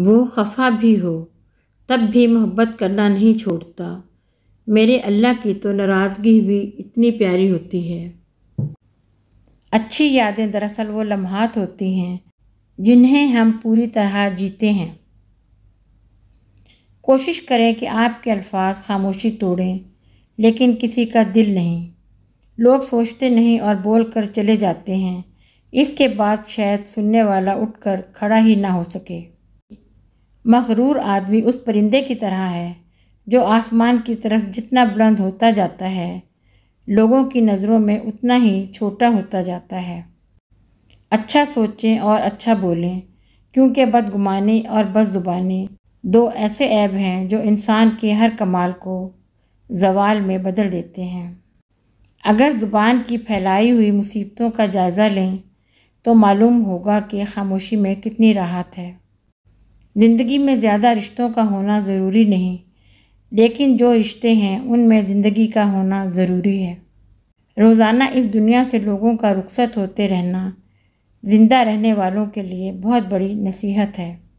वो खफा भी हो तब भी मोहब्बत करना नहीं छोड़ता मेरे अल्लाह की तो नाराज़गी भी इतनी प्यारी होती है अच्छी यादें दरअसल वो लम्हात होती हैं जिन्हें हम पूरी तरह जीते हैं कोशिश करें कि आपके अल्फाज खामोशी तोड़ें लेकिन किसी का दिल नहीं लोग सोचते नहीं और बोल कर चले जाते हैं इसके बाद शायद सुनने वाला उठकर खड़ा ही ना हो सके मखरूर आदमी उस परिंदे की तरह है जो आसमान की तरफ जितना बुलंद होता जाता है लोगों की नज़रों में उतना ही छोटा होता जाता है अच्छा सोचें और अच्छा बोलें क्योंकि बदगुमानी और बदजुबानी दो ऐसे ऐब हैं जो इंसान के हर कमाल को जवाल में बदल देते हैं अगर ज़ुबान की फैलाई हुई मुसीबतों का जायज़ा लें तो मालूम होगा कि खामोशी में कितनी राहत है ज़िंदगी में ज़्यादा रिश्तों का होना ज़रूरी नहीं लेकिन जो रिश्ते हैं उनमें ज़िंदगी का होना ज़रूरी है रोज़ाना इस दुनिया से लोगों का रुखसत होते रहना ज़िंदा रहने वालों के लिए बहुत बड़ी नसीहत है